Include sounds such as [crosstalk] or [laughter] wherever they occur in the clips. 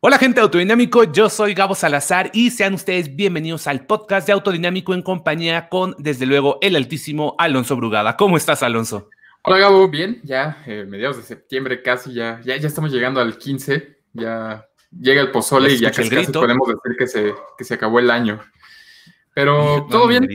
Hola gente de autodinámico, yo soy Gabo Salazar y sean ustedes bienvenidos al podcast de Autodinámico en compañía con, desde luego, el altísimo Alonso Brugada. ¿Cómo estás, Alonso? Hola Gabo, bien, ya eh, mediados de septiembre casi, ya, ya, estamos llegando al 15, ya llega el pozole y ya casi, podemos decir que se, se acabó el año. Pero todo bien.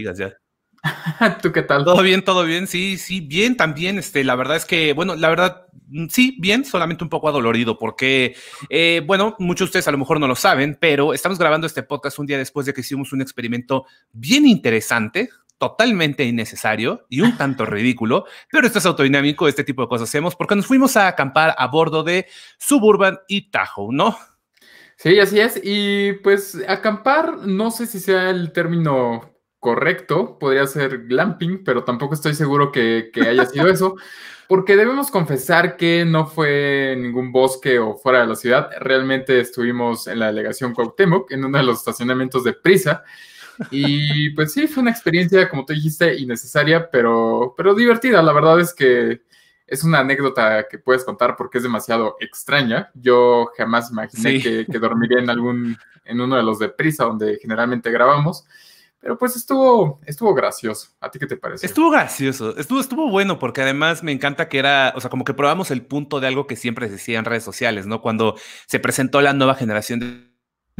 [laughs] ¿Tú qué tal? Todo bien, todo bien, sí, sí, bien también. Este, la verdad es que, bueno, la verdad, mm, sí, bien, solamente un poco adolorido, porque, eh, bueno, muchos de ustedes a lo mejor no lo saben, pero estamos grabando este podcast un día después de que hicimos un experimento bien interesante, totalmente innecesario y un tanto ridículo, pero esto es autodinámico, este tipo de cosas hacemos, porque nos fuimos a acampar a bordo de Suburban y Tahoe, ¿no? Sí, así es. Y pues acampar, no sé si sea el término correcto, podría ser glamping, pero tampoco estoy seguro que, haya sido eso, [laughs] porque debemos confesar que no fue en ningún bosque o fuera de la ciudad, realmente estuvimos en la delegación Cuauhtémoc, en uno de los estacionamientos de Prisa, y pues sí, fue una experiencia, como tú dijiste, innecesaria, pero, pero divertida. La verdad es que es una anécdota que puedes contar porque es demasiado extraña. Yo jamás imaginé que, que, dormiría en algún, en uno de los de prisa donde generalmente grabamos. Pero pues estuvo, estuvo gracioso. ¿A ti qué te parece? Estuvo gracioso, estuvo, estuvo bueno, porque además me encanta que era, o sea, como que probamos el punto de algo que siempre se decía en redes sociales, ¿no? Cuando se presentó la nueva generación de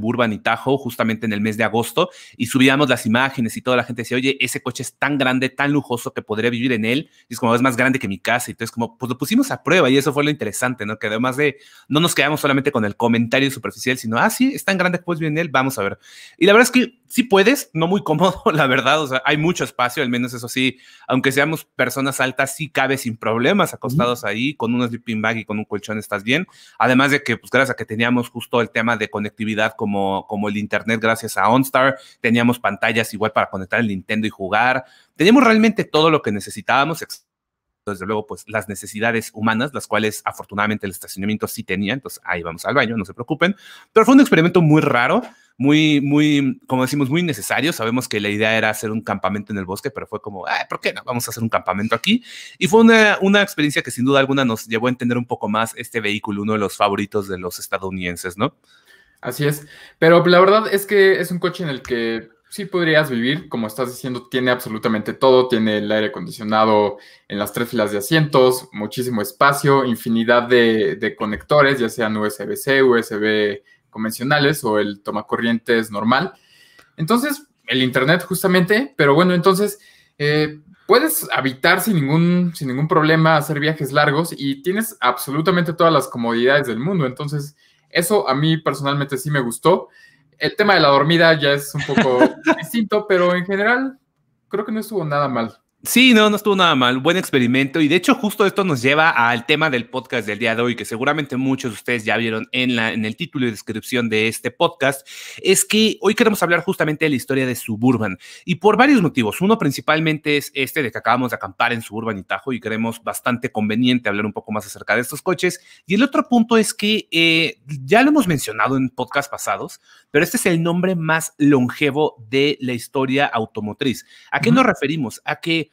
Urban y Tahoe justamente en el mes de agosto y subíamos las imágenes y toda la gente decía, oye, ese coche es tan grande, tan lujoso que podría vivir en él y es como es más grande que mi casa y entonces como pues lo pusimos a prueba y eso fue lo interesante, ¿no? Que además de no nos quedamos solamente con el comentario superficial, sino, ah, sí, es tan grande que puedes vivir en él, vamos a ver. Y la verdad es que sí puedes, no muy cómodo, [laughs] la verdad, o sea, hay mucho espacio, al menos eso sí, aunque seamos personas altas, sí cabe sin problemas acostados ahí, con un sleeping bag y con un colchón estás bien, además de que, pues gracias a que teníamos justo el tema de conectividad como, como el Internet, gracias a OnStar, teníamos pantallas igual para conectar el Nintendo y jugar, teníamos realmente todo lo que necesitábamos, desde luego, pues las necesidades humanas, las cuales afortunadamente el estacionamiento sí tenía, entonces ahí vamos al baño, no se preocupen. Pero fue un experimento muy raro muy, muy, como decimos, muy necesario. Sabemos que la idea era hacer un campamento en el bosque, pero fue como, ¿por qué no? Vamos a hacer un campamento aquí. Y fue una, experiencia que sin duda alguna nos llevó a entender un poco más este vehículo, uno de los favoritos de los estadounidenses, ¿no? Así es. Pero la verdad es que es un coche en el que sí podrías vivir, como estás diciendo, tiene absolutamente todo, tiene el aire acondicionado en las tres filas de asientos, muchísimo espacio, infinidad de, de conectores, ya sean USB-C, USB convencionales o el es normal. Entonces, el Internet justamente, pero bueno, entonces eh, puedes habitar sin ningún, sin ningún problema, hacer viajes largos y tienes absolutamente todas las comodidades del mundo. Entonces, eso a mí personalmente sí me gustó. El tema de la dormida ya es un poco [laughs] distinto, pero en general creo que no estuvo nada mal. Sí, no, no estuvo nada mal, buen experimento y de hecho justo esto nos lleva al tema del podcast del día de hoy que seguramente muchos de ustedes ya vieron en, la, el título y descripción de este podcast, es que hoy queremos hablar justamente de la historia de Suburban y por varios motivos. Uno principalmente es este de que acabamos de acampar en Suburban y Tajo y creemos bastante conveniente hablar un poco más acerca de estos coches y el otro punto es que eh, ya lo hemos mencionado en podcasts pasados, pero este es el nombre más longevo de la historia automotriz. ¿A qué nos referimos? A que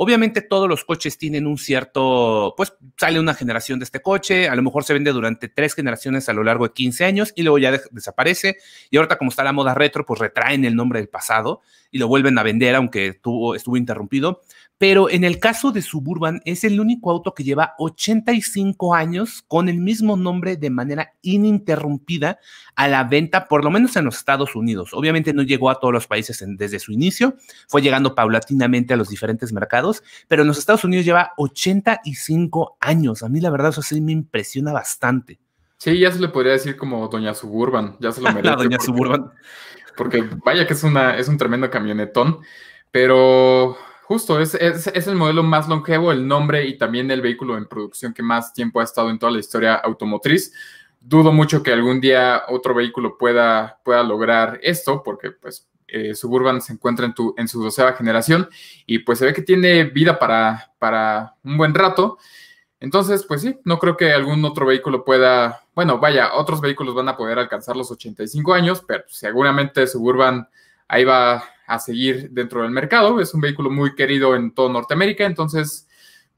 Obviamente todos los coches tienen un cierto, pues sale una generación de este coche, a lo mejor se vende durante tres generaciones a lo largo de 15 años y luego ya desaparece. Y ahorita como está la moda retro, pues retraen el nombre del pasado y lo vuelven a vender, aunque estuvo, interrumpido. Pero en el caso de Suburban es el único auto que lleva 85 años con el mismo nombre de manera ininterrumpida a la venta, por lo menos en los Estados Unidos. Obviamente no llegó a todos los países desde su inicio, fue llegando paulatinamente a los diferentes mercados pero en los Estados Unidos lleva 85 años. A mí la verdad eso sí me impresiona bastante. Sí, ya se le podría decir como Doña Suburban, ya se lo [laughs] merece. porque, vaya que es, una, es un tremendo camionetón, pero justo es, el modelo más longevo, el nombre y también el vehículo en producción que más tiempo ha estado en toda la historia automotriz. Dudo mucho que algún día otro vehículo pueda, pueda lograr esto, porque pues eh, Suburban se encuentra en, tu, en, su doceava generación y pues se ve que tiene vida para, para un buen rato. Entonces, pues sí, no creo que algún otro vehículo pueda, bueno, vaya, otros vehículos van a poder alcanzar los 85 años, pero seguramente Suburban ahí va a seguir dentro del mercado. Es un vehículo muy querido en todo Norteamérica, entonces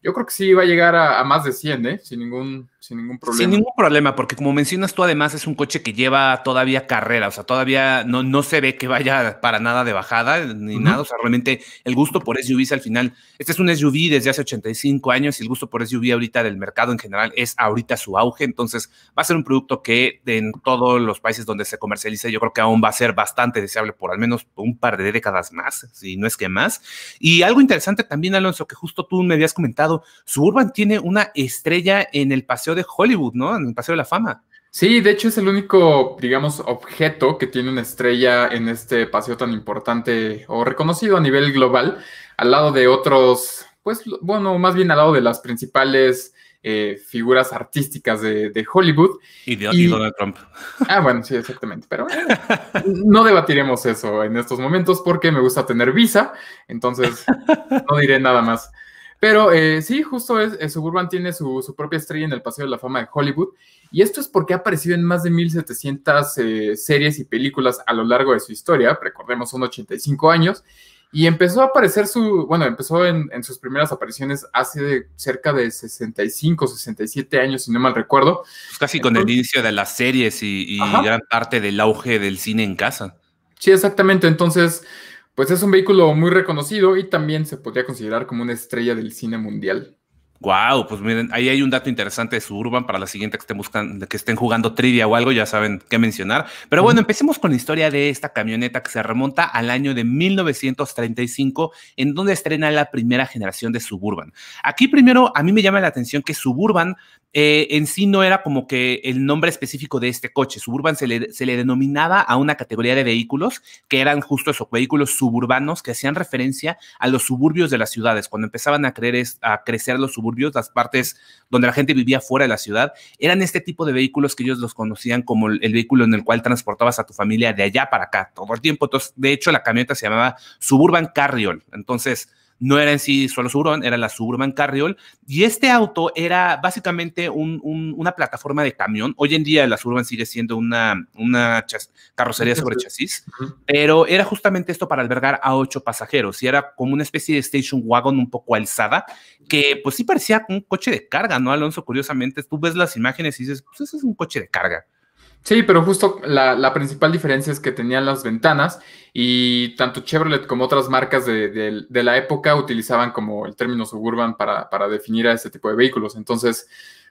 yo creo que sí va a llegar a, a más de 100, ¿eh? sin ningún sin ningún problema. Sin ningún problema, porque como mencionas tú, además es un coche que lleva todavía carrera, o sea, todavía no, no se ve que vaya para nada de bajada ni nada, o sea, realmente el gusto por SUVs al final, este es un SUV desde hace 85 años y el gusto por SUV ahorita del mercado en general es ahorita su auge, entonces va a ser un producto que en todos los países donde se comercialice yo creo que aún va a ser bastante deseable por al menos un par de décadas más, si no es que más. Y algo interesante también, Alonso, que justo tú me habías comentado, Suburban tiene una estrella en el paseo de Hollywood, ¿no? En el Paseo de la Fama. Sí, de hecho es el único, digamos, objeto que tiene una estrella en este paseo tan importante o reconocido a nivel global, al lado de otros, pues, bueno, más bien al lado de las principales eh, figuras artísticas de, Hollywood. Y, de, Donald Trump. Ah, bueno, sí, exactamente. Pero [laughs] no debatiremos eso en estos momentos porque me gusta tener visa, entonces no diré nada más. Pero eh, sí, justo es, eh, Suburban tiene su, propia estrella en el Paseo de la Fama de Hollywood. Y esto es porque ha aparecido en más de 1700 eh, series y películas a lo largo de su historia. Recordemos, son 85 años. Y empezó a aparecer su, bueno, empezó en, sus primeras apariciones hace de cerca de 65, 67 años, si no mal recuerdo. Pues casi con el inicio de las series y, y gran parte del auge del cine en casa. Sí, exactamente. Entonces, pues es un vehículo muy reconocido y también se podría considerar como una estrella del cine mundial. Wow, pues miren, ahí hay un dato interesante de Suburban para la siguiente que estén buscando, que estén jugando trivia o algo, ya saben qué mencionar. Pero bueno, empecemos con la historia de esta camioneta que se remonta al año de 1935, en donde estrena la primera generación de Suburban. Aquí primero a mí me llama la atención que Suburban eh, en sí no era como que el nombre específico de este coche. Suburban se le, se le denominaba a una categoría de vehículos que eran justo esos vehículos suburbanos que hacían referencia a los suburbios de las ciudades, cuando empezaban a, creer, a crecer los suburbios las partes donde la gente vivía fuera de la ciudad, eran este tipo de vehículos que ellos los conocían como el, vehículo en el cual transportabas a tu familia de allá para acá todo el tiempo. Entonces, de hecho, la camioneta se llamaba Suburban Carriol. Entonces, no era en sí solo Suburban, era la Suburban Carriol. Y este auto era básicamente una plataforma de camión. Hoy en día la Suburban sigue siendo una, carrocería sobre chasis, pero era justamente esto para albergar a ocho pasajeros y era como una especie de station wagon un poco alzada, que pues sí parecía un coche de carga, ¿no, Alonso? Curiosamente, tú ves las imágenes y dices, pues ese es un coche de carga. Sí, pero justo la, principal diferencia es que tenían las ventanas y tanto Chevrolet como otras marcas de, la época utilizaban como el término suburban para, definir a este tipo de vehículos. Entonces,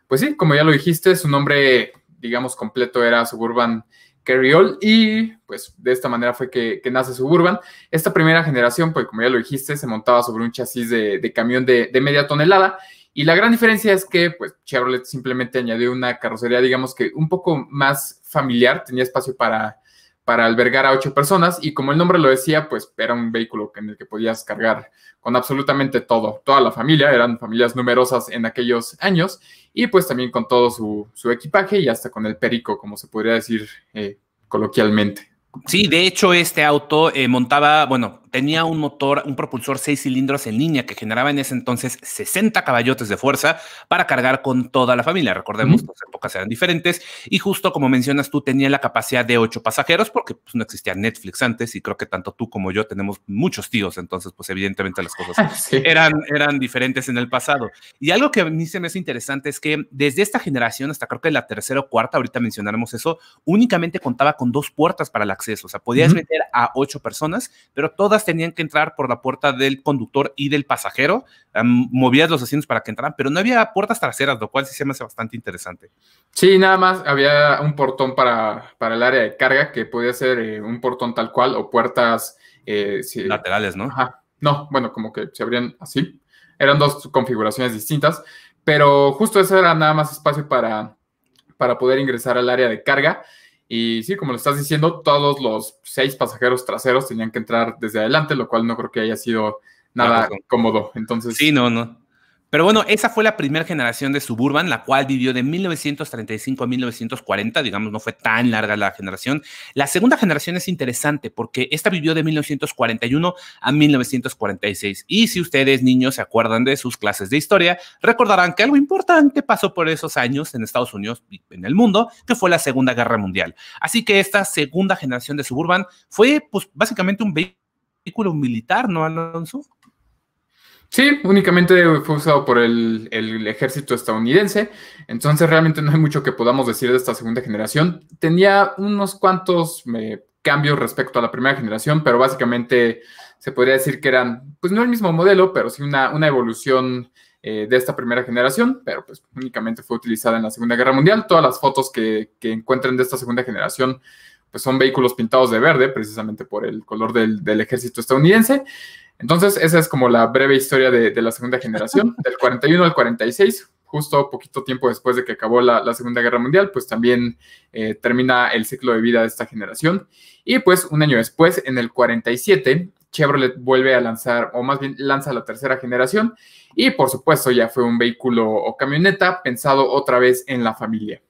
pues sí, como ya lo dijiste, su nombre, digamos, completo era Suburban Carryall y pues de esta manera fue que, nace Suburban. Esta primera generación, pues como ya lo dijiste, se montaba sobre un chasis de camión de media tonelada y la gran diferencia es que pues, Chevrolet simplemente añadió una carrocería, digamos que un poco más familiar, tenía espacio para, para albergar a ocho personas y como el nombre lo decía, pues era un vehículo en el que podías cargar con absolutamente todo, toda la familia, eran familias numerosas en aquellos años y pues también con todo su, equipaje y hasta con el perico, como se podría decir eh, coloquialmente. Sí, de hecho este auto eh, montaba, bueno, tenía un motor, un propulsor seis cilindros en línea que generaba en ese entonces 60 caballotes de fuerza para cargar con toda la familia. Recordemos, que las épocas eran diferentes y justo como mencionas tú, tenía la capacidad de ocho pasajeros porque pues, no existía Netflix antes y creo que tanto tú como yo tenemos muchos tíos, entonces pues evidentemente las cosas [laughs] eran, eran diferentes en el pasado. Y algo que a mí se me hace interesante es que desde esta generación hasta creo que la tercera o cuarta, ahorita mencionaremos eso, únicamente contaba con dos puertas para el acceso, o sea, podías meter a ocho personas, pero todas tenían que entrar por la puerta del conductor y del pasajero. movías los asientos para que entraran, pero no había puertas traseras, lo cual sí se me hace bastante interesante. Sí, nada más había un portón para, para el área de carga que podía ser eh, un portón tal cual o puertas eh, laterales, ¿no? Ajá. No, bueno, como que se abrían así. Eran dos configuraciones distintas, pero justo eso era nada más espacio para, para poder ingresar al área de carga. Y sí, como lo estás diciendo, todos los seis pasajeros traseros tenían que entrar desde adelante, lo cual no creo que haya sido nada cómodo. Entonces, sí, no, no. Pero bueno, esa fue la primera generación de Suburban, la cual vivió de 1935 a 1940, digamos, no fue tan larga la generación. La segunda generación es interesante porque esta vivió de 1941 a 1946. Y si ustedes, niños, se acuerdan de sus clases de historia, recordarán que algo importante pasó por esos años en Estados Unidos y en el mundo, que fue la Segunda Guerra Mundial. Así que esta segunda generación de Suburban fue, pues, básicamente un vehículo militar, ¿no, Alonso? Sí, únicamente fue usado por el, ejército estadounidense, entonces realmente no hay mucho que podamos decir de esta segunda generación. Tenía unos cuantos eh, cambios respecto a la primera generación, pero básicamente se podría decir que eran, pues no el mismo modelo, pero sí una, evolución eh, de esta primera generación, pero pues únicamente fue utilizada en la Segunda Guerra Mundial. Todas las fotos que, que encuentren de esta segunda generación pues son vehículos pintados de verde, precisamente por el color del, del ejército estadounidense. Entonces, esa es como la breve historia de, la segunda generación, [laughs] del 41 al 46, justo poquito tiempo después de que acabó la, Segunda Guerra Mundial, pues también eh, termina el ciclo de vida de esta generación. Y pues un año después, en el 47, Chevrolet vuelve a lanzar, o más bien lanza la tercera generación, y por supuesto ya fue un vehículo o camioneta pensado otra vez en la familia.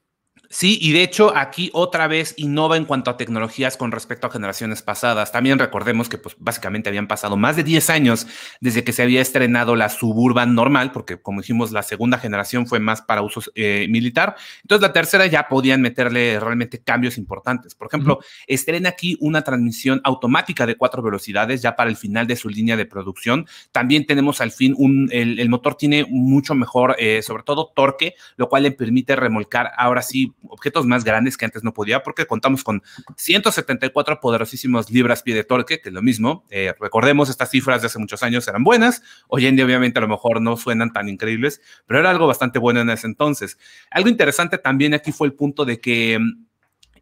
Sí, y de hecho aquí otra vez innova en cuanto a tecnologías con respecto a generaciones pasadas. También recordemos que pues, básicamente habían pasado más de 10 años desde que se había estrenado la suburban normal, porque como dijimos, la segunda generación fue más para usos eh, militar. Entonces la tercera ya podían meterle realmente cambios importantes. Por ejemplo, estrena aquí una transmisión automática de cuatro velocidades ya para el final de su línea de producción. También tenemos al fin un, el, motor tiene mucho mejor, eh, sobre todo torque, lo cual le permite remolcar ahora sí objetos más grandes que antes no podía, porque contamos con 174 poderosísimos libras pie de torque, que es lo mismo. Eh, recordemos, estas cifras de hace muchos años eran buenas. Hoy en día, obviamente, a lo mejor no suenan tan increíbles, pero era algo bastante bueno en ese entonces. Algo interesante también aquí fue el punto de que mm,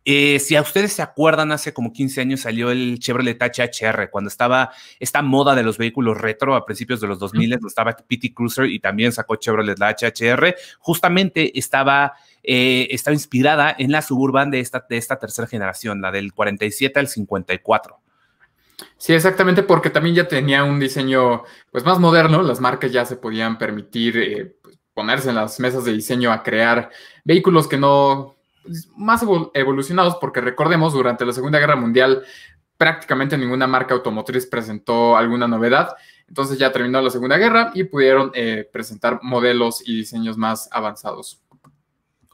eh, si a ustedes se acuerdan, hace como 15 años salió el Chevrolet HHR, cuando estaba esta moda de los vehículos retro a principios de los 2000, estaba PT Cruiser y también sacó Chevrolet la HHR. Justamente estaba, eh, estaba inspirada en la suburban de esta, de esta tercera generación, la del 47 al 54. Sí, exactamente, porque también ya tenía un diseño pues más moderno, las marcas ya se podían permitir eh, pues, ponerse en las mesas de diseño a crear vehículos que no pues, más evolucionados, porque recordemos, durante la Segunda Guerra Mundial prácticamente ninguna marca automotriz presentó alguna novedad. Entonces ya terminó la Segunda Guerra y pudieron eh, presentar modelos y diseños más avanzados.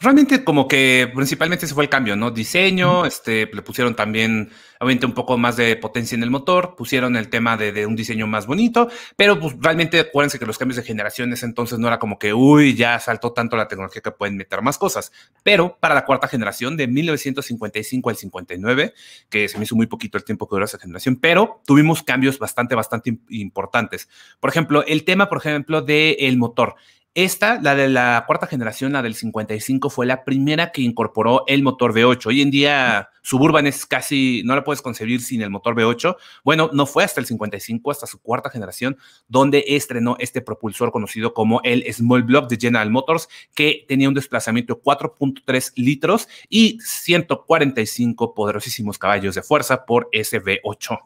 Realmente como que principalmente ese fue el cambio, ¿no? Diseño, este, le pusieron también, obviamente, un poco más de potencia en el motor, pusieron el tema de, un diseño más bonito, pero pues, realmente acuérdense que los cambios de generaciones entonces no era como que, uy, ya saltó tanto la tecnología que pueden meter más cosas, pero para la cuarta generación de 1955 al 59, que se me hizo muy poquito el tiempo que duró esa generación, pero tuvimos cambios bastante, bastante importantes. Por ejemplo, el tema, por ejemplo, del el motor. Esta, la de la cuarta generación, la del 55, fue la primera que incorporó el motor V8. Hoy en día Suburban es casi, no la puedes concebir sin el motor V8. Bueno, no fue hasta el 55, hasta su cuarta generación, donde estrenó este propulsor conocido como el Small Block de General Motors, que tenía un desplazamiento de 4.3 litros y 145 poderosísimos caballos de fuerza por ese V8.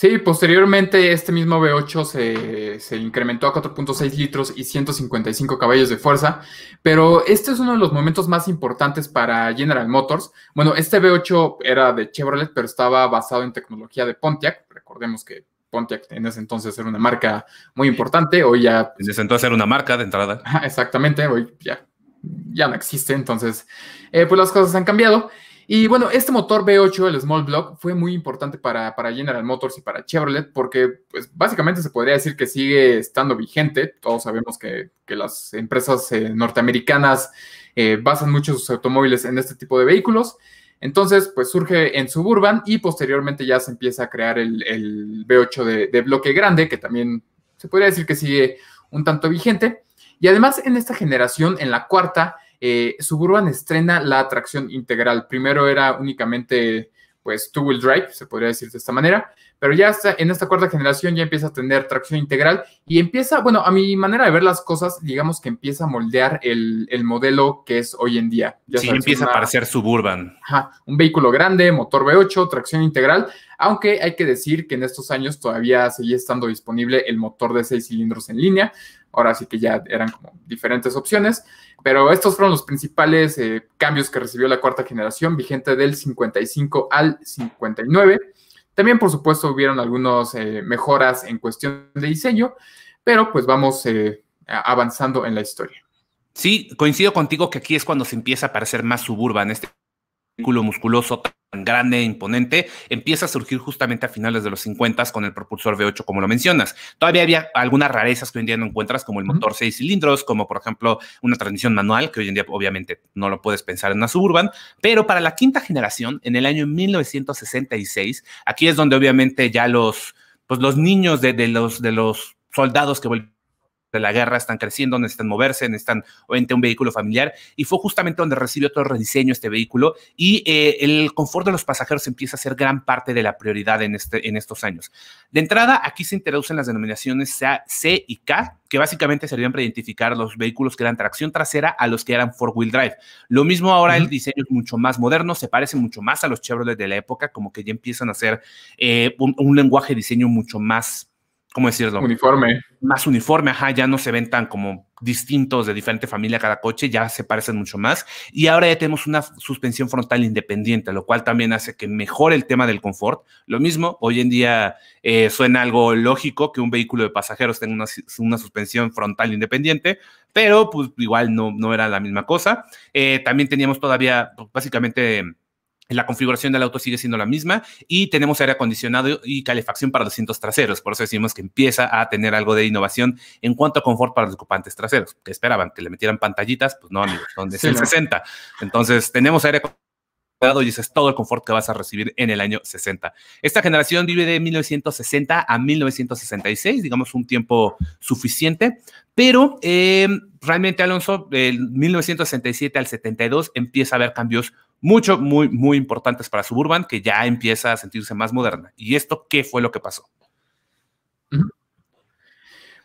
Sí, posteriormente este mismo V8 se, incrementó a 4.6 litros y 155 caballos de fuerza, pero este es uno de los momentos más importantes para General Motors. Bueno, este V8 era de Chevrolet, pero estaba basado en tecnología de Pontiac. Recordemos que Pontiac en ese entonces era una marca muy importante, hoy ya... En ese entonces era una marca de entrada. [laughs] Exactamente, hoy ya, ya no existe, entonces eh, pues las cosas han cambiado. Y bueno, este motor V8, el Small Block, fue muy importante para, para, General Motors y para Chevrolet porque pues, básicamente se podría decir que sigue estando vigente. Todos sabemos que, las empresas eh, norteamericanas eh, basan muchos sus automóviles en este tipo de vehículos. Entonces, pues surge en Suburban y posteriormente ya se empieza a crear el, b V8 de, de bloque grande, que también se podría decir que sigue un tanto vigente. Y además en esta generación, en la cuarta, eh, Suburban estrena la atracción integral. Primero era únicamente, pues, two-wheel drive, se podría decir de esta manera, pero ya está, en esta cuarta generación ya empieza a tener tracción integral y empieza, bueno, a mi manera de ver las cosas, digamos que empieza a moldear el, el modelo que es hoy en día. Ya sí, empieza a parecer suburban. Ajá, un vehículo grande, motor V8, tracción integral, aunque hay que decir que en estos años todavía seguía estando disponible el motor de seis cilindros en línea, ahora sí que ya eran como diferentes opciones, pero estos fueron los principales eh, cambios que recibió la cuarta generación, vigente del 55 al 59. También, por supuesto, hubieron algunas eh, mejoras en cuestión de diseño, pero pues vamos eh, avanzando en la historia. Sí, coincido contigo que aquí es cuando se empieza a parecer más suburban este culo musculoso grande, e imponente, empieza a surgir justamente a finales de los 50 con el propulsor V8, como lo mencionas. Todavía había algunas rarezas que hoy en día no encuentras, como el motor seis cilindros, como por ejemplo una transmisión manual, que hoy en día obviamente no lo puedes pensar en una suburban, pero para la quinta generación, en el año 1966, aquí es donde obviamente ya los, pues los niños de, los, de los soldados que volvieron de la guerra están creciendo, necesitan moverse, necesitan obviamente un vehículo familiar. Y fue justamente donde recibió todo el rediseño este vehículo y eh, el confort de los pasajeros empieza a ser gran parte de la prioridad en, este, en estos años. De entrada, aquí se introducen las denominaciones C y K, que básicamente servían para identificar los vehículos que eran tracción trasera a los que eran four-wheel drive. Lo mismo ahora, el diseño es mucho más moderno, se parece mucho más a los Chevrolet de la época, como que ya empiezan a hacer eh, un, un lenguaje de diseño mucho más ¿cómo decirlo? Uniforme. Más uniforme, ajá, ya no se ven tan como distintos de diferente familia cada coche, ya se parecen mucho más. Y ahora ya tenemos una suspensión frontal independiente, lo cual también hace que mejore el tema del confort. Lo mismo, hoy en día eh, suena algo lógico que un vehículo de pasajeros tenga una, suspensión frontal independiente, pero pues igual no, no era la misma cosa. Eh, también teníamos todavía, pues, básicamente la configuración del auto sigue siendo la misma y tenemos aire acondicionado y calefacción para los traseros. Por eso decimos que empieza a tener algo de innovación en cuanto a confort para los ocupantes traseros. que esperaban? ¿Que le metieran pantallitas? Pues no, amigos, donde es el 60. Entonces, tenemos aire acondicionado y ese es todo el confort que vas a recibir en el año 60. Esta generación vive de 1960 a 1966, digamos un tiempo suficiente, pero eh, realmente, Alonso, del 1967 al 72 empieza a haber cambios mucho, muy, muy importantes para Suburban, que ya empieza a sentirse más moderna. ¿Y esto qué fue lo que pasó?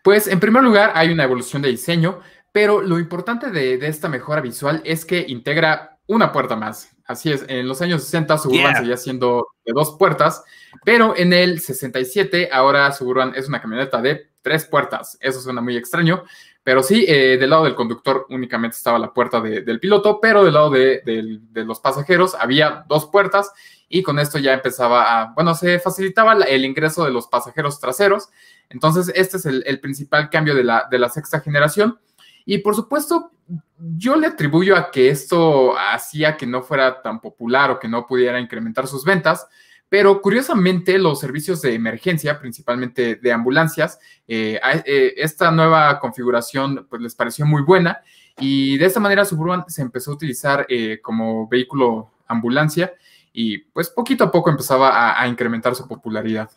Pues en primer lugar hay una evolución de diseño, pero lo importante de, esta mejora visual es que integra una puerta más. Así es, en los años 60 Suburban seguía siendo de dos puertas, pero en el 67 ahora Suburban es una camioneta de tres puertas. Eso suena muy extraño, pero sí, eh, del lado del conductor únicamente estaba la puerta del piloto, pero del lado de, los pasajeros había dos puertas y con esto ya empezaba a, bueno, se facilitaba el ingreso de los pasajeros traseros. Entonces, este es el, principal cambio de la sexta generación. Y por supuesto, yo le atribuyo a que esto hacía que no fuera tan popular o que no pudiera incrementar sus ventas, pero curiosamente, los servicios de emergencia, principalmente de ambulancias, eh, eh, esta nueva configuración pues, les pareció muy buena y de esta manera Suburban se empezó a utilizar eh, como vehículo ambulancia y pues poquito a poco empezaba a incrementar su popularidad.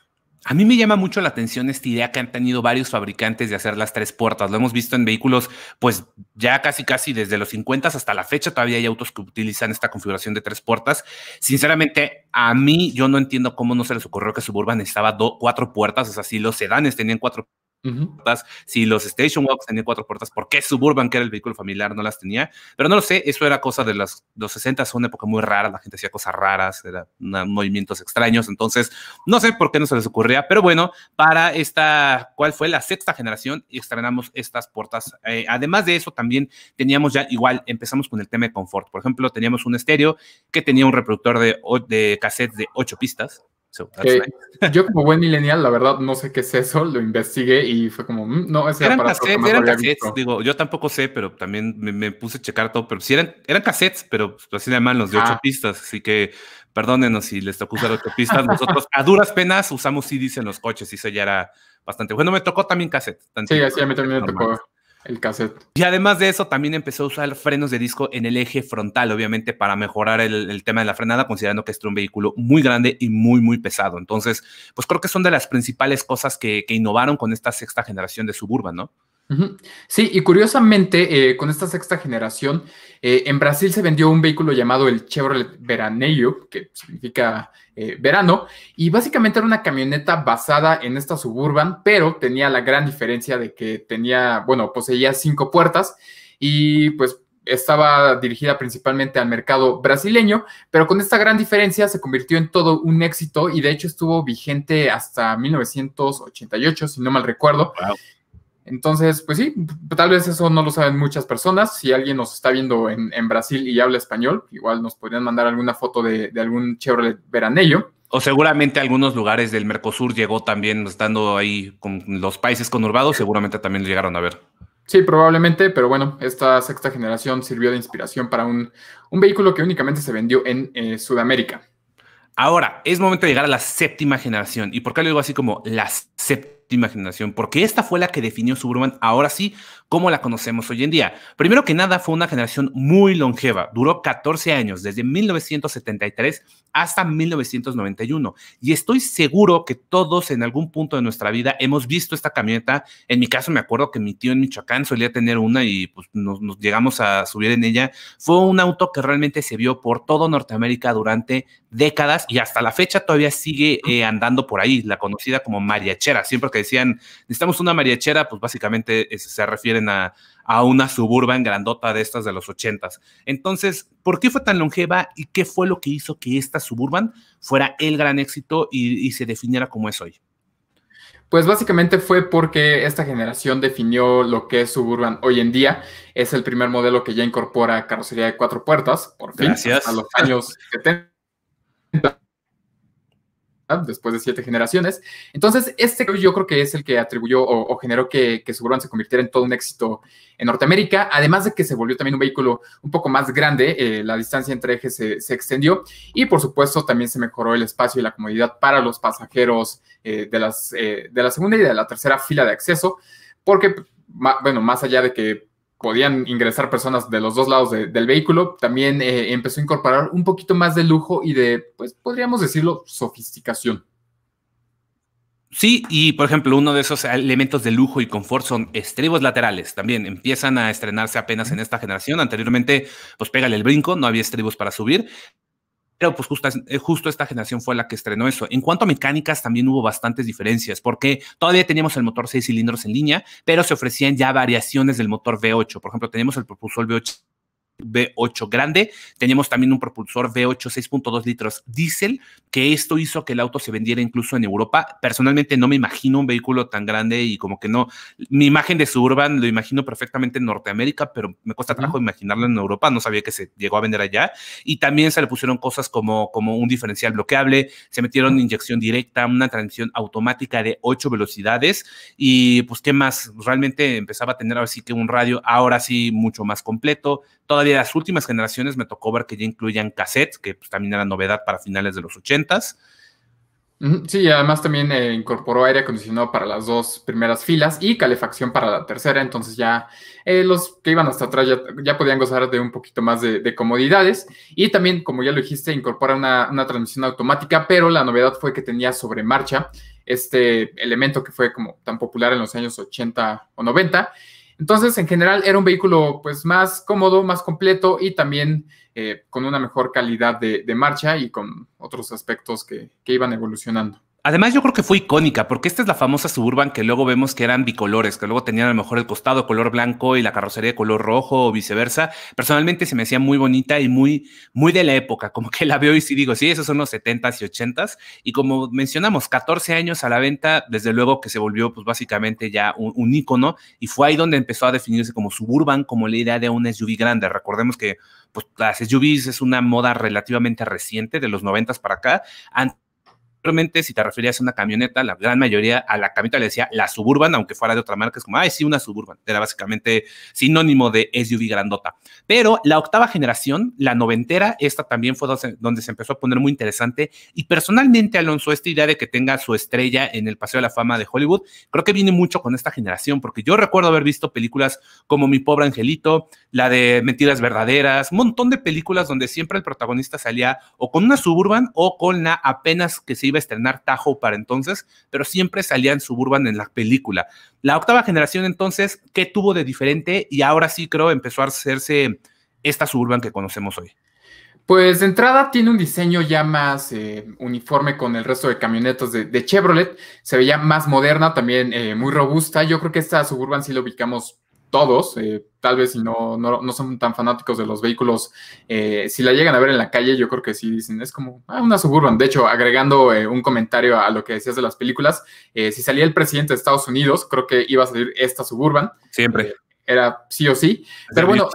A mí me llama mucho la atención esta idea que han tenido varios fabricantes de hacer las tres puertas. Lo hemos visto en vehículos, pues ya casi, casi desde los 50 hasta la fecha todavía hay autos que utilizan esta configuración de tres puertas. Sinceramente, a mí yo no entiendo cómo no se les ocurrió que Suburban estaba cuatro puertas, Es así, los sedanes tenían cuatro si los Station Walks tenían cuatro puertas, ¿por qué Suburban, que era el vehículo familiar, no las tenía? Pero no lo sé, eso era cosa de los, los 60, fue una época muy rara, la gente hacía cosas raras, movimientos extraños, entonces no sé por qué no se les ocurría, pero bueno, para esta, ¿cuál fue la sexta generación? Y Estrenamos estas puertas. Eh, además de eso, también teníamos ya, igual, empezamos con el tema de confort. Por ejemplo, teníamos un estéreo que tenía un reproductor de, de cassettes de ocho pistas, eh, [laughs] yo como buen millennial, la verdad, no sé qué es eso, lo investigué y fue como, mm, no, eran cassettes, digo, yo tampoco sé, pero también me, puse a checar todo, pero si eran, eran cassettes, pero así de los de ocho ah. pistas, así que perdónenos si les tocó usar ocho pistas, nosotros a duras penas usamos CDs en los coches y eso ya era bastante bueno, me tocó también cassette. sí, así a mí también me tocó el cassette. Y además de eso, también empezó a usar frenos de disco en el eje frontal, obviamente, para mejorar el, tema de la frenada, considerando que este es un vehículo muy grande y muy, muy pesado. Entonces, pues creo que son de las principales cosas que, que innovaron con esta sexta generación de Suburban, ¿no? Sí, y curiosamente, eh, con esta sexta generación, eh, en Brasil se vendió un vehículo llamado el Chevrolet Veraneio, que significa eh, verano, y básicamente era una camioneta basada en esta suburban, pero tenía la gran diferencia de que tenía, bueno, poseía cinco puertas y pues estaba dirigida principalmente al mercado brasileño, pero con esta gran diferencia se convirtió en todo un éxito y de hecho estuvo vigente hasta 1988, si no mal recuerdo. Entonces, pues sí, tal vez eso no lo saben muchas personas. Si alguien nos está viendo en, Brasil y habla español, igual nos podrían mandar alguna foto de, algún Chevrolet veranello. O seguramente algunos lugares del Mercosur llegó también, estando ahí con los países conurbados, seguramente también llegaron a ver. Sí, probablemente, pero bueno, esta sexta generación sirvió de inspiración para un, vehículo que únicamente se vendió en eh, Sudamérica. Ahora, es momento de llegar a la séptima generación. ¿Y por qué lo digo así como la séptima generación? Porque esta fue la que definió Suburban, ahora sí, como la conocemos hoy en día. Primero que nada, fue una generación muy longeva, duró 14 años, desde 1973 hasta 1991. Y estoy seguro que todos en algún punto de nuestra vida hemos visto esta camioneta. En mi caso, me acuerdo que mi tío en Michoacán solía tener una y pues, nos, llegamos a subir en ella. Fue un auto que realmente se vio por todo Norteamérica durante décadas y hasta la fecha todavía sigue eh, andando por ahí, la conocida como mariachera. Siempre que decían, necesitamos una mariachera, pues básicamente eh, se refiere a, una suburban grandota de estas de los ochentas. Entonces, ¿por qué fue tan longeva y qué fue lo que hizo que esta suburban fuera el gran éxito y, se definiera como es hoy? Pues básicamente fue porque esta generación definió lo que es Suburban hoy en día. Es el primer modelo que ya incorpora carrocería de cuatro puertas, por fin, a los años 70 después de siete generaciones. Entonces, este yo creo que es el que atribuyó o, generó que, Suburban se convirtiera en todo un éxito en Norteamérica, además de que se volvió también un vehículo un poco más grande, eh, la distancia entre ejes se, extendió y por supuesto también se mejoró el espacio y la comodidad para los pasajeros eh, de, las, eh, de la segunda y de la tercera fila de acceso, porque, bueno, más allá de que podían ingresar personas de los dos lados del vehículo, también eh, empezó a incorporar un poquito más de lujo y de, pues podríamos decirlo, sofisticación. Sí, y por ejemplo, uno de esos elementos de lujo y confort son estribos laterales. También empiezan a estrenarse apenas en esta generación. Anteriormente, pues pégale el brinco, no había estribos para subir. Pero pues justo, eh, justo esta generación fue la que estrenó eso. En cuanto a mecánicas, también hubo bastantes diferencias, porque todavía teníamos el motor 6 cilindros en línea, pero se ofrecían ya variaciones del motor V8. Por ejemplo, tenemos el propulsor V8 V8 grande. teníamos también un propulsor V8 6.2 litros diésel, que esto hizo que el auto se vendiera incluso en Europa. Personalmente no me imagino un vehículo tan grande y como que no, mi imagen de Suburban lo imagino perfectamente en Norteamérica, pero me cuesta trabajo imaginarlo en Europa, no sabía que se llegó a vender allá. Y también se le pusieron cosas como, como un diferencial bloqueable, se metieron inyección directa, una transmisión automática de 8 velocidades y pues qué más, realmente empezaba a tener así que un radio ahora sí mucho más completo. Todavía de las últimas generaciones me tocó ver que ya incluían cassette, que pues, también era novedad para finales de los 80 Sí, además también eh, incorporó aire acondicionado para las dos primeras filas y calefacción para la tercera, entonces ya eh, los que iban hasta atrás ya, podían gozar de un poquito más de, comodidades y también, como ya lo dijiste, incorpora una, una, transmisión automática, pero la novedad fue que tenía sobre marcha este elemento que fue como tan popular en los años 80 o 90 entonces, en general, era un vehículo pues más cómodo, más completo y también eh, con una mejor calidad de, marcha y con otros aspectos que iban evolucionando. Además, yo creo que fue icónica, porque esta es la famosa suburban que luego vemos que eran bicolores, que luego tenían a lo mejor el costado color blanco y la carrocería de color rojo o viceversa. Personalmente se me hacía muy bonita y muy, muy de la época, como que la veo y si digo, sí, esos son los 70s y 80s. Y como mencionamos, 14 años a la venta, desde luego que se volvió pues básicamente ya un, icono ícono y fue ahí donde empezó a definirse como suburban, como la idea de un SUV grande. Recordemos que pues, las SUVs es una moda relativamente reciente, de los 90s para acá si te referías a una camioneta, la gran mayoría a la camioneta le decía la Suburban, aunque fuera de otra marca, es como, ay, sí, una Suburban. Era básicamente sinónimo de SUV grandota. Pero la octava generación, la noventera, esta también fue donde se empezó a poner muy interesante. Y personalmente, Alonso, esta idea de que tenga su estrella en el Paseo de la Fama de Hollywood, creo que viene mucho con esta generación, porque yo recuerdo haber visto películas como Mi Pobre Angelito, la de Mentiras Verdaderas, un montón de películas donde siempre el protagonista salía o con una Suburban o con la apenas que se iba estrenar Tahoe para entonces, pero siempre salían Suburban en la película. La octava generación entonces, ¿qué tuvo de diferente? Y ahora sí creo empezó a hacerse esta Suburban que conocemos hoy. Pues de entrada tiene un diseño ya más eh, uniforme con el resto de camionetas de, Chevrolet. Se veía más moderna, también eh, muy robusta. Yo creo que esta Suburban sí la ubicamos todos, eh, tal vez si no, no, no, son tan fanáticos de los vehículos, eh, si la llegan a ver en la calle, yo creo que sí dicen, es como ah, una suburban. De hecho, agregando eh, un comentario a lo que decías de las películas, si salía el presidente de Estados Unidos, creo que iba a salir esta suburban. Siempre. era sí o sí. Pero bueno,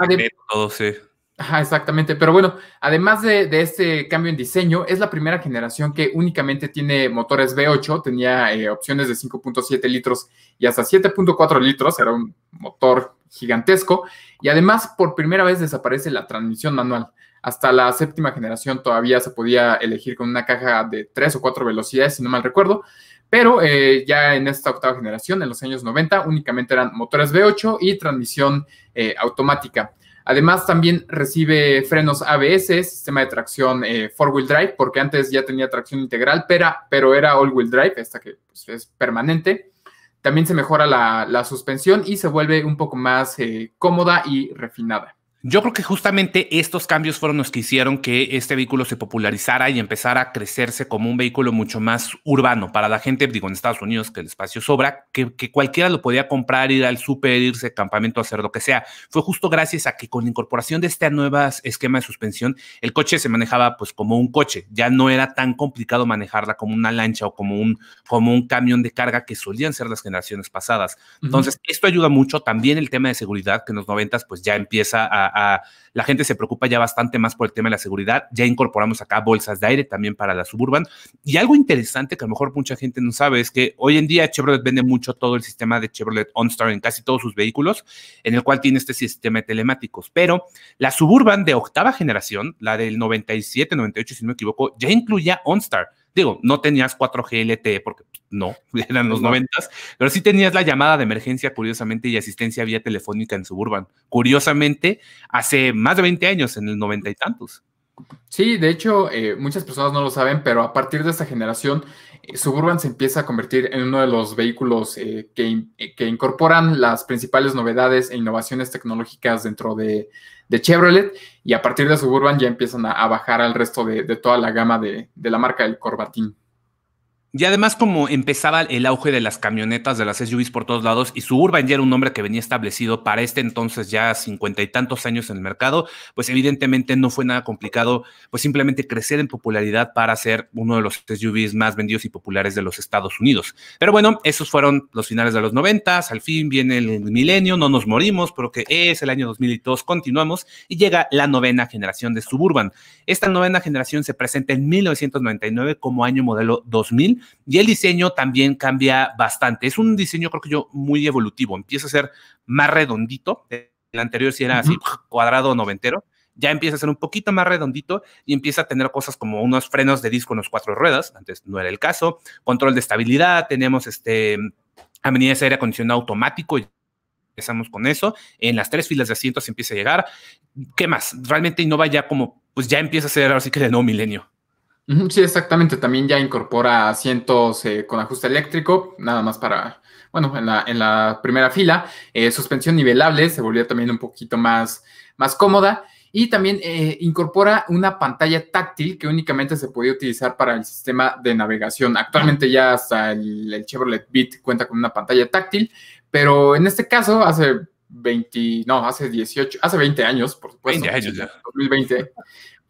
exactamente. Pero bueno, además de, este cambio en diseño, es la primera generación que únicamente tiene motores V8, tenía eh, opciones de 5.7 litros y hasta 7.4 litros, era un motor gigantesco. Y además, por primera vez desaparece la transmisión manual. Hasta la séptima generación todavía se podía elegir con una caja de tres o cuatro velocidades, si no mal recuerdo. Pero eh, ya en esta octava generación, en los años 90, únicamente eran motores V8 y transmisión eh, automática. Además, también recibe frenos ABS, sistema de tracción eh, four-wheel drive, porque antes ya tenía tracción integral, pero, era all-wheel drive, esta que pues, es permanente. También se mejora la, suspensión y se vuelve un poco más eh, cómoda y refinada. Yo creo que justamente estos cambios fueron los que hicieron que este vehículo se popularizara y empezara a crecerse como un vehículo mucho más urbano para la gente, digo, en Estados Unidos, que el espacio sobra, que, cualquiera lo podía comprar, ir al super irse a campamento, hacer lo que sea. Fue justo gracias a que con la incorporación de este nuevo esquema de suspensión, el coche se manejaba pues como un coche. Ya no era tan complicado manejarla como una lancha o como un, como un camión de carga que solían ser las generaciones pasadas. Entonces, esto ayuda mucho. También el tema de seguridad, que en los noventas pues ya empieza a la gente se preocupa ya bastante más por el tema de la seguridad. Ya incorporamos acá bolsas de aire también para la suburban. Y algo interesante que a lo mejor mucha gente no sabe es que hoy en día Chevrolet vende mucho todo el sistema de Chevrolet OnStar en casi todos sus vehículos, en el cual tiene este sistema de telemáticos. Pero la suburban de octava generación, la del 97, 98, si no me equivoco, ya incluía OnStar. Digo, no tenías 4G LTE porque pues, no, [laughs] eran los noventas, pero sí tenías la llamada de emergencia, curiosamente, y asistencia vía telefónica en suburban. Curiosamente, hace más de 20 años, en el noventa y tantos. Sí, de hecho, eh, muchas personas no lo saben, pero a partir de esta generación eh, Suburban se empieza a convertir en uno de los vehículos eh, eh, que, incorporan las principales novedades e innovaciones tecnológicas dentro de, Chevrolet y a partir de Suburban ya empiezan a, bajar al resto de, toda la gama de, de la marca del Corbatín. Y además, como empezaba el auge de las camionetas, de las SUVs por todos lados, y Suburban ya era un nombre que venía establecido para este entonces ya cincuenta y tantos años en el mercado, pues evidentemente no fue nada complicado, pues simplemente crecer en popularidad para ser uno de los SUVs más vendidos y populares de los Estados Unidos. Pero bueno, esos fueron los finales de los noventas, al fin viene el milenio, no nos morimos, pero que es el año 2002, continuamos, y llega la novena generación de Suburban. Esta novena generación se presenta en 1999 como año modelo 2000 y el diseño también cambia bastante. Es un diseño, creo que yo, muy evolutivo. Empieza a ser más redondito. El anterior si era así, cuadrado noventero. Ya empieza a ser un poquito más redondito y empieza a tener cosas como unos frenos de disco en las cuatro ruedas. Antes no era el caso. Control de estabilidad. Tenemos este avenidas de aire acondicionado automático empezamos con eso. En las tres filas de asientos empieza a llegar. ¿Qué más? Realmente innova ya como, pues ya empieza a ser ahora sí que de nuevo milenio. Sí, exactamente. También ya incorpora asientos eh, con ajuste eléctrico, nada más para, bueno, en la, primera fila. Eh, suspensión nivelable, se volvió también un poquito más, más cómoda. Y también eh, incorpora una pantalla táctil que únicamente se podía utilizar para el sistema de navegación. Actualmente ya hasta el, Chevrolet Beat cuenta con una pantalla táctil, pero en este caso hace 20, no, hace 18, hace 20 años, por supuesto. 20 años ya. 2020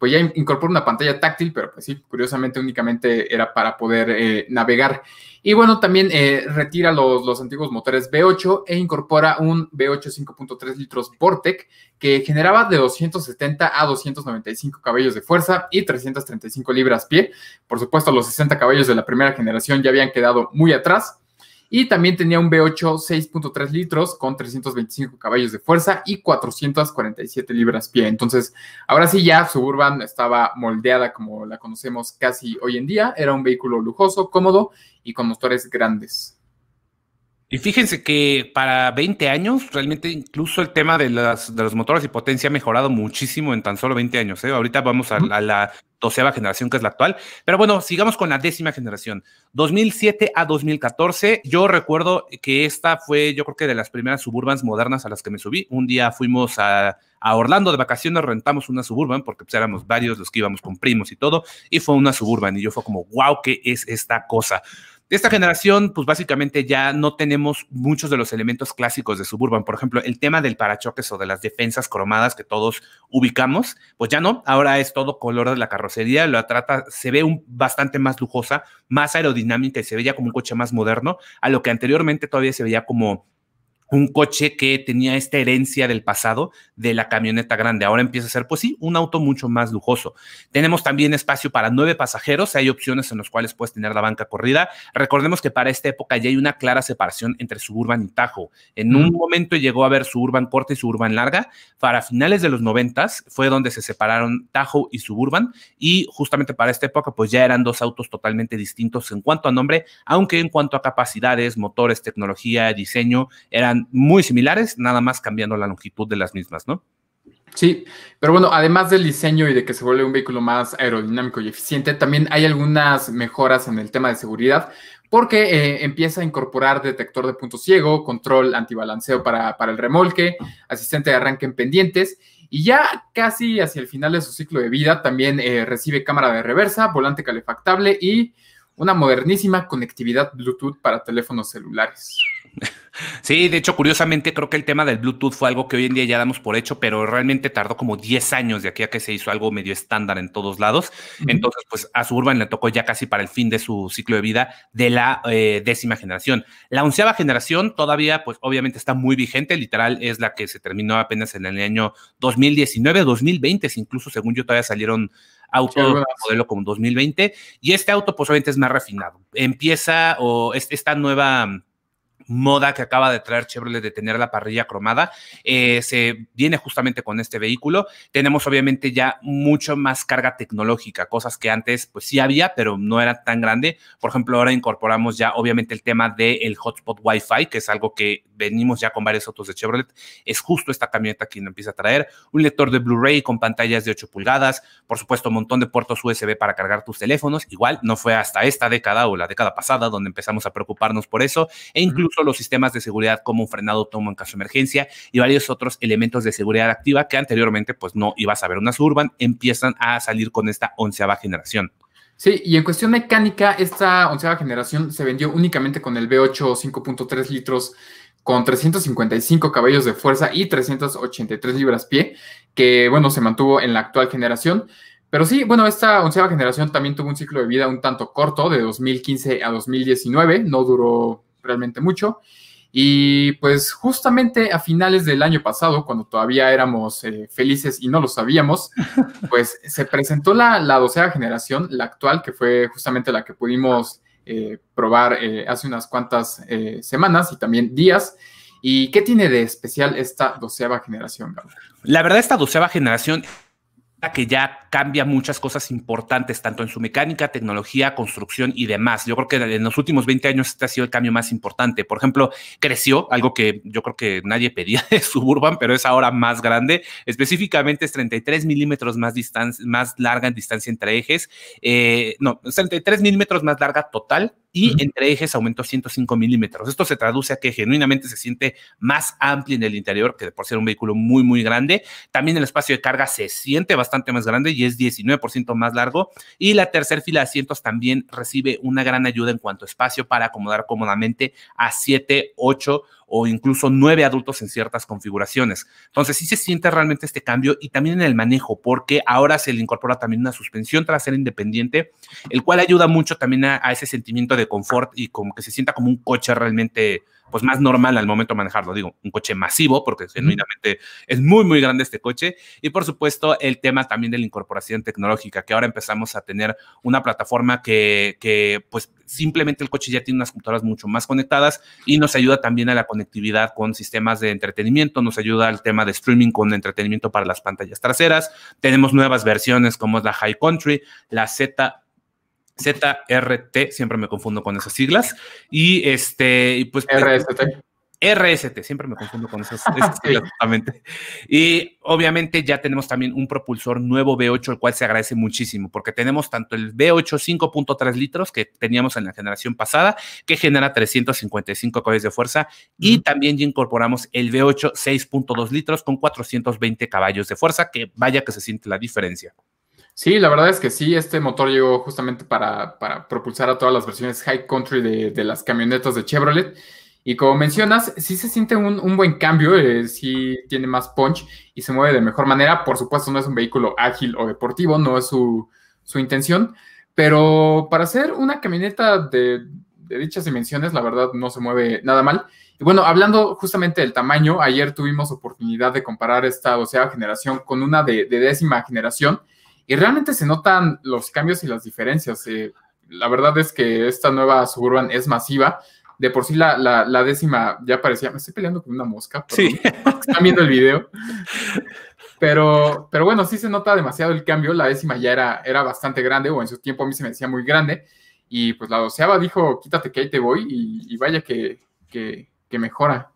pues ya incorpora una pantalla táctil, pero pues sí, curiosamente únicamente era para poder eh, navegar. Y bueno, también eh, retira los, los, antiguos motores V8 e incorpora un V8 5.3 litros Vortec que generaba de 270 a 295 caballos de fuerza y 335 libras pie. Por supuesto, los 60 caballos de la primera generación ya habían quedado muy atrás y también tenía un V8 6.3 litros con 325 caballos de fuerza y 447 libras-pie. Entonces, ahora sí ya Suburban estaba moldeada como la conocemos casi hoy en día. Era un vehículo lujoso, cómodo y con motores grandes. Y fíjense que para 20 años, realmente incluso el tema de, las, los motores y potencia ha mejorado muchísimo en tan solo 20 años. ¿eh? Ahorita vamos a, la doceava generación, que es la actual. Pero bueno, sigamos con la décima generación. 2007 a 2014, yo recuerdo que esta fue, yo creo que de las primeras suburbans modernas a las que me subí. Un día fuimos a, Orlando de vacaciones, rentamos una suburban, porque pues, éramos varios los que íbamos con primos y todo, y fue una suburban, y yo fue como, wow, ¿qué es esta cosa? De esta generación, pues básicamente ya no tenemos muchos de los elementos clásicos de Suburban. Por ejemplo, el tema del parachoques o de las defensas cromadas que todos ubicamos, pues ya no. Ahora es todo color de la carrocería, Lo trata, se ve un, bastante más lujosa, más aerodinámica y se veía como un coche más moderno, a lo que anteriormente todavía se veía como un coche que tenía esta herencia del pasado de la camioneta grande. Ahora empieza a ser, pues sí, un auto mucho más lujoso. Tenemos también espacio para nueve pasajeros. Hay opciones en las cuales puedes tener la banca corrida. Recordemos que para esta época ya hay una clara separación entre suburban y Tajo. En un momento llegó a haber suburban corta y suburban larga. Para finales de los noventas fue donde se separaron Tajo y suburban. Y justamente para esta época, pues ya eran dos autos totalmente distintos en cuanto a nombre, aunque en cuanto a capacidades, motores, tecnología, diseño, eran muy similares, nada más cambiando la longitud de las mismas, ¿no? Sí, pero bueno, además del diseño y de que se vuelve un vehículo más aerodinámico y eficiente, también hay algunas mejoras en el tema de seguridad, porque eh, empieza a incorporar detector de punto ciego, control antibalanceo para, el remolque, asistente de arranque en pendientes, y ya casi hacia el final de su ciclo de vida también eh, recibe cámara de reversa, volante calefactable y una modernísima conectividad Bluetooth para teléfonos celulares. [laughs] Sí, de hecho, curiosamente, creo que el tema del Bluetooth fue algo que hoy en día ya damos por hecho, pero realmente tardó como 10 años de aquí a que se hizo algo medio estándar en todos lados. Entonces, pues a urban le tocó ya casi para el fin de su ciclo de vida de la eh, décima generación. La onceava generación todavía, pues obviamente está muy vigente, literal, es la que se terminó apenas en el año 2019, 2020, incluso según yo todavía salieron autos modelo como 2020. Y este auto, pues obviamente es más refinado. Empieza o esta nueva moda que acaba de traer Chevrolet de tener la parrilla cromada. Eh, se viene justamente con este vehículo. Tenemos obviamente ya mucho más carga tecnológica, cosas que antes pues sí había, pero no era tan grande. Por ejemplo, ahora incorporamos ya obviamente el tema del hotspot Wi-Fi, que es algo que venimos ya con varios autos de Chevrolet. Es justo esta camioneta quien empieza a traer. Un lector de Blu-ray con pantallas de 8 pulgadas. Por supuesto, un montón de puertos USB para cargar tus teléfonos. Igual no fue hasta esta década o la década pasada donde empezamos a preocuparnos por eso. E incluso los sistemas de seguridad como un frenado autónomo en caso de emergencia y varios otros elementos de seguridad activa que anteriormente pues no ibas a ver una urban, empiezan a salir con esta onceava generación. Sí, y en cuestión mecánica, esta onceava generación se vendió únicamente con el V8 5.3 litros con 355 caballos de fuerza y 383 libras-pie, que bueno, se mantuvo en la actual generación. Pero sí, bueno, esta onceava generación también tuvo un ciclo de vida un tanto corto, de 2015 a 2019, no duró realmente mucho. Y pues justamente a finales del año pasado, cuando todavía éramos eh, felices y no lo sabíamos, [laughs] pues se presentó la, la generación, la actual, que fue justamente la que pudimos eh, probar eh, hace unas cuantas semanas y también días. ¿Y qué tiene de especial esta doceava generación, La verdad, esta doceava generación que ya cambia muchas cosas importantes, tanto en su mecánica, tecnología, construcción y demás. Yo creo que en los últimos 20 años este ha sido el cambio más importante. Por ejemplo, creció algo que yo creo que nadie pedía [laughs] de Suburban, pero es ahora más grande. Específicamente es 33 milímetros más, distancia, más larga en distancia entre ejes. Eh, no, 33 milímetros más larga total y entre ejes aumentó 105 milímetros. Esto se traduce a que genuinamente se siente más amplio en el interior, que por ser un vehículo muy, muy grande. También el espacio de carga se siente bastante más grande y es 19% más largo. Y la tercera fila de asientos también recibe una gran ayuda en cuanto a espacio para acomodar cómodamente a 7, 8 o incluso nueve adultos en ciertas configuraciones. Entonces sí se siente realmente este cambio y también en el manejo, porque ahora se le incorpora también una suspensión trasera independiente, el cual ayuda mucho también a, a ese sentimiento de confort y como que se sienta como un coche realmente pues más normal al momento de manejarlo. Digo, un coche masivo, porque genuinamente es muy, muy grande este coche. Y por supuesto, el tema también de la incorporación tecnológica, que ahora empezamos a tener una plataforma que, que pues simplemente el coche ya tiene unas computadoras mucho más conectadas y nos ayuda también a la conectividad con sistemas de entretenimiento, nos ayuda al tema de streaming con entretenimiento para las pantallas traseras. Tenemos nuevas versiones como es la High Country, la Z ZRT, siempre me confundo con esas siglas. Y este, pues. pues RST. RST, siempre me confundo con esas, [laughs] siglas, Y obviamente ya tenemos también un propulsor nuevo V8, el cual se agradece muchísimo, porque tenemos tanto el V8 5.3 litros que teníamos en la generación pasada, que genera 355 caballos de fuerza, y también ya incorporamos el V8 6.2 litros con 420 caballos de fuerza, que vaya que se siente la diferencia. Sí, la verdad es que sí, este motor llegó justamente para, para propulsar a todas las versiones High Country de, las camionetas de Chevrolet. Y como mencionas, sí se siente un, buen cambio, eh, sí tiene más punch y se mueve de mejor manera. Por supuesto, no es un vehículo ágil o deportivo, no es su, intención, pero para hacer una camioneta de, dichas dimensiones, la verdad no se mueve nada mal. Y bueno, hablando justamente del tamaño, ayer tuvimos oportunidad de comparar esta doceava generación con una de décima generación y realmente se notan los cambios y las diferencias. Eh, la verdad es que esta nueva Suburban es masiva. De por sí la, décima ya parecía, me estoy peleando con una mosca, sí. [laughs] están viendo el video. Pero, pero bueno, sí se nota demasiado el cambio. La décima ya era, era bastante grande, o en su tiempo a mí se me decía muy grande. Y pues la doceava dijo, quítate que ahí te voy, y, vaya que, que, que mejora.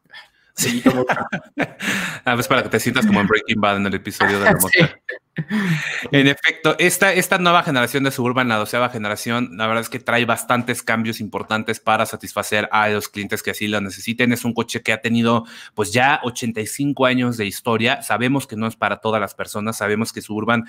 Sí. [laughs] ah, pues para que te sientas como en Breaking Bad en el episodio de la [laughs] mosca. Sí. [laughs] en efecto, esta, nueva generación de Suburban, la doceava generación, la verdad es que trae bastantes cambios importantes para satisfacer a los clientes que así lo necesiten. Es un coche que ha tenido pues ya 85 años de historia. Sabemos que no es para todas las personas, sabemos que Suburban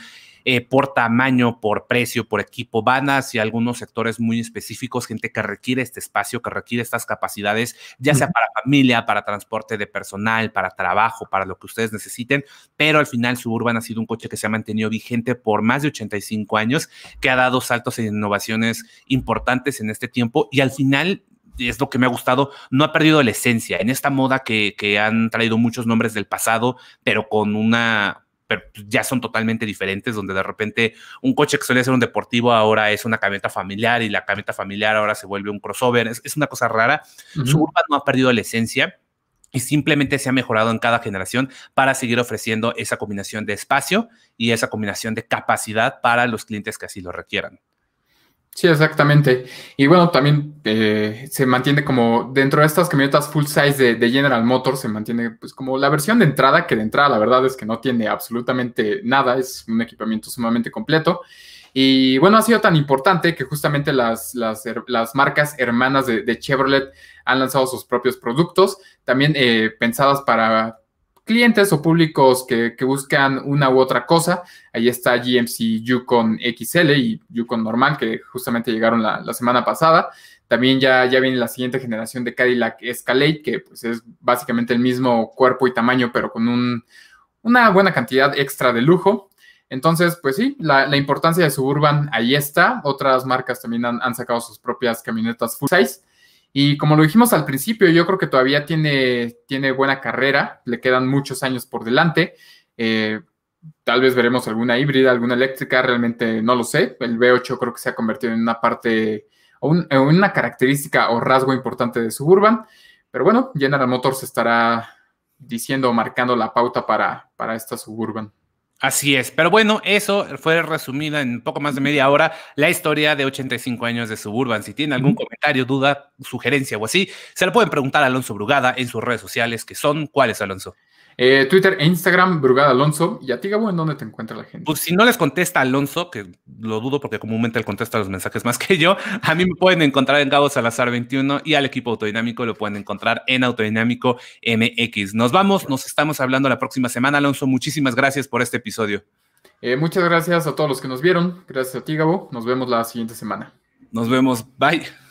eh, por tamaño, por precio, por equipo, van hacia algunos sectores muy específicos, gente que requiere este espacio, que requiere estas capacidades, ya sea para familia, para transporte de personal, para trabajo, para lo que ustedes necesiten, pero al final Suburban ha sido un coche que se ha mantenido vigente por más de 85 años, que ha dado saltos e innovaciones importantes en este tiempo y al final es lo que me ha gustado, no ha perdido la esencia en esta moda que han traído muchos nombres del pasado, pero con una, pero pues, ya son totalmente diferentes, donde de repente un coche que suele ser un deportivo ahora es una camioneta familiar y la camioneta familiar ahora se vuelve un crossover. Es, una cosa rara. Su no ha perdido la esencia y simplemente se ha mejorado en cada generación para seguir ofreciendo esa combinación de espacio y esa combinación de capacidad para los clientes que así lo requieran. Sí, exactamente. Y bueno, también eh, se mantiene como dentro de estas camionetas full size de, General Motors, se mantiene pues como la versión de entrada, que de entrada la verdad es que no tiene absolutamente nada, es un equipamiento sumamente completo. Y bueno, ha sido tan importante que justamente las, las, marcas hermanas de, Chevrolet han lanzado sus propios productos, también eh, pensadas para clientes o públicos que, buscan una u otra cosa. Ahí está GMC Yukon XL y Yukon normal, que justamente llegaron la, semana pasada. También ya, ya viene la siguiente generación de Cadillac Escalade, que pues, es básicamente el mismo cuerpo y tamaño, pero con una buena cantidad extra de lujo. Entonces, pues sí, la, importancia de Suburban ahí está. Otras marcas también han, han sacado sus propias camionetas full size. Y como lo dijimos al principio, yo creo que todavía tiene, tiene buena carrera, le quedan muchos años por delante. Eh, tal vez veremos alguna híbrida, alguna eléctrica, realmente no lo sé. El V8 creo que se ha convertido en una parte, o una característica o rasgo importante de Suburban. Pero bueno, General Motors estará diciendo o marcando la pauta para, para esta Suburban. Así es, pero bueno, eso fue resumida en poco más de media hora la historia de 85 años de Suburban. Si tiene algún comentario, duda, sugerencia o así, se lo pueden preguntar a Alonso Brugada en sus redes sociales, que son, ¿cuáles, Alonso? Eh, Twitter e Instagram, Brugada Alonso. ¿Y a ti, Gabo, en dónde te encuentra la gente? Pues si no les contesta Alonso, que lo dudo porque comúnmente él contesta los mensajes más que yo, a mí me pueden encontrar en Gabo Salazar 21 y al equipo Autodinámico lo pueden encontrar en Autodinámico MX. Nos vamos, nos estamos hablando la próxima semana. Alonso, muchísimas gracias por este episodio. Eh, muchas gracias a todos los que nos vieron. Gracias a ti, Gabo. Nos vemos la siguiente semana. Nos vemos. Bye.